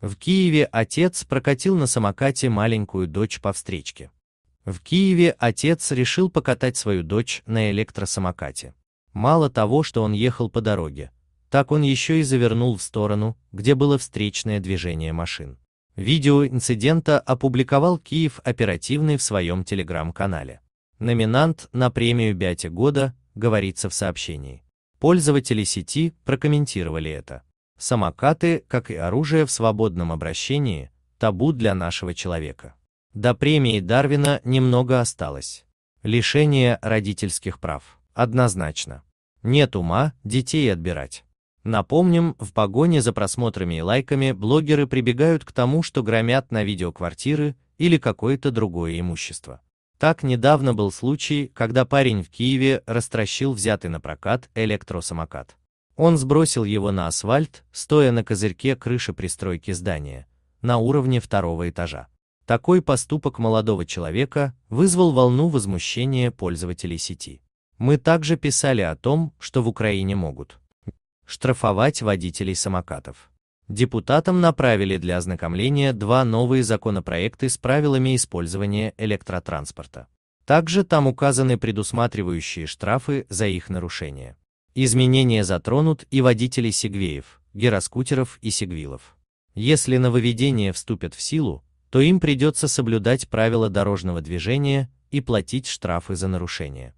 В Киеве отец прокатил на самокате маленькую дочь по встречке. В Киеве отец решил покатать свою дочь на электросамокате. Мало того, что он ехал по дороге, так он еще и завернул в сторону, где было встречное движение машин. Видео инцидента опубликовал Киев оперативный в своем телеграм-канале. Номинант на премию Бяти года, говорится в сообщении. Пользователи сети прокомментировали это. Самокаты, как и оружие в свободном обращении, табу для нашего человека. До премии Дарвина немного осталось. Лишение родительских прав. Однозначно. Нет ума детей отбирать. Напомним, в погоне за просмотрами и лайками блогеры прибегают к тому, что громят на видео квартиры или какое-то другое имущество. Так недавно был случай, когда парень в Киеве растращил взятый на прокат электросамокат. Он сбросил его на асфальт, стоя на козырьке крыши пристройки здания, на уровне второго этажа. Такой поступок молодого человека вызвал волну возмущения пользователей сети. Мы также писали о том, что в Украине могут штрафовать водителей самокатов. Депутатам направили для ознакомления два новые законопроекты с правилами использования электротранспорта. Также там указаны предусматривающие штрафы за их нарушение. Изменения затронут и водителей сегвеев, гироскутеров и сегвилов. Если нововведения вступят в силу, то им придется соблюдать правила дорожного движения и платить штрафы за нарушения.